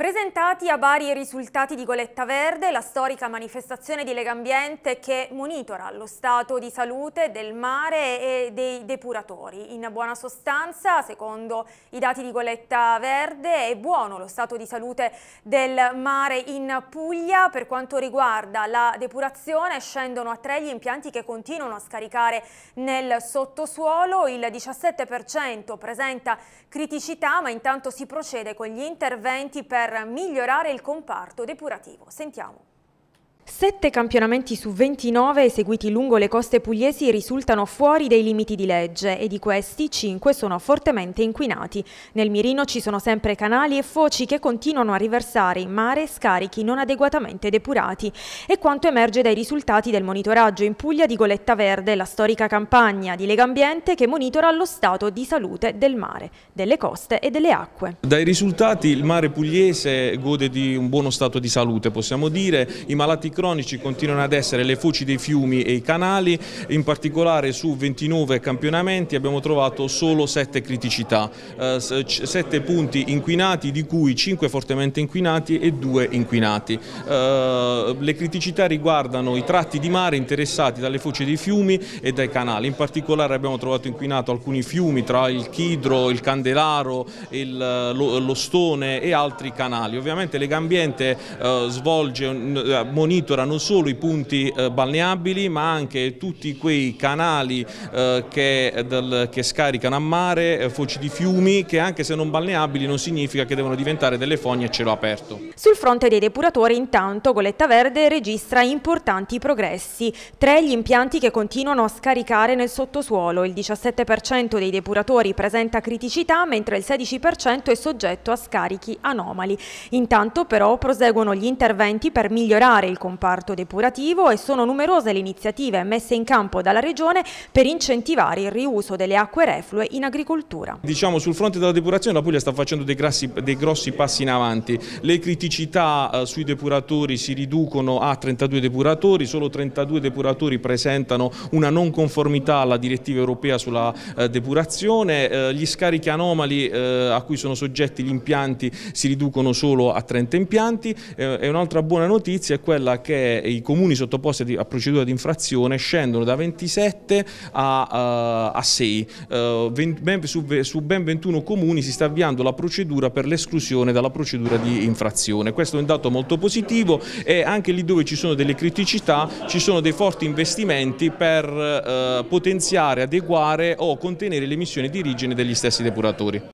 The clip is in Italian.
Presentati a Bari i risultati di Goletta Verde, la storica manifestazione di Legambiente che monitora lo stato di salute del mare e dei depuratori. In buona sostanza, secondo i dati di Goletta Verde, è buono lo stato di salute del mare in Puglia. Per quanto riguarda la depurazione, scendono a tre gli impianti che continuano a scaricare nel sottosuolo. Il 17% presenta criticità, ma intanto si procede con gli interventi per per migliorare il comparto depurativo. Sentiamo. Sette campionamenti su 29 eseguiti lungo le coste pugliesi risultano fuori dei limiti di legge e di questi cinque sono fortemente inquinati. Nel mirino ci sono sempre canali e foci che continuano a riversare in mare scarichi non adeguatamente depurati. E quanto emerge dai risultati del monitoraggio in Puglia di Goletta Verde, la storica campagna di Lega Ambiente che monitora lo stato di salute del mare, delle coste e delle acque. Dai risultati il mare pugliese gode di un buono stato di salute, possiamo dire, i malati cronici continuano ad essere le foci dei fiumi e i canali, in particolare su 29 campionamenti abbiamo trovato solo 7 criticità, 7 eh, punti inquinati di cui 5 fortemente inquinati e 2 inquinati. Eh, le criticità riguardano i tratti di mare interessati dalle foci dei fiumi e dai canali, in particolare abbiamo trovato inquinato alcuni fiumi tra il Chidro, il Candelaro, il, eh, lo, lo Stone e altri canali. Ovviamente Legambiente eh, svolge, monita monitora non solo i punti eh, balneabili ma anche tutti quei canali eh, che, del, che scaricano a mare, eh, foci di fiumi che anche se non balneabili non significa che devono diventare delle fogne a cielo aperto. Sul fronte dei depuratori intanto Goletta Verde registra importanti progressi. Tre gli impianti che continuano a scaricare nel sottosuolo. Il 17% dei depuratori presenta criticità mentre il 16% è soggetto a scarichi anomali. Intanto però proseguono gli interventi per migliorare il comportamento comparto depurativo e sono numerose le iniziative messe in campo dalla Regione per incentivare il riuso delle acque reflue in agricoltura. Diciamo sul fronte della depurazione la Puglia sta facendo dei, grassi, dei grossi passi in avanti, le criticità eh, sui depuratori si riducono a 32 depuratori, solo 32 depuratori presentano una non conformità alla direttiva europea sulla eh, depurazione, eh, gli scarichi anomali a cui sono soggetti gli impianti si riducono solo a 30 impianti e un'altra buona notizia è quella che i comuni sottoposti a procedura di infrazione scendono da 27 a, uh, a 6. Uh, 20, ben, su, su, ben 21 comuni si sta avviando la procedura per l'esclusione dalla procedura di infrazione. Questo è un dato molto positivo e anche lì dove ci sono delle criticità ci sono dei forti investimenti per uh, potenziare, adeguare o contenere le emissioni di origine degli stessi depuratori.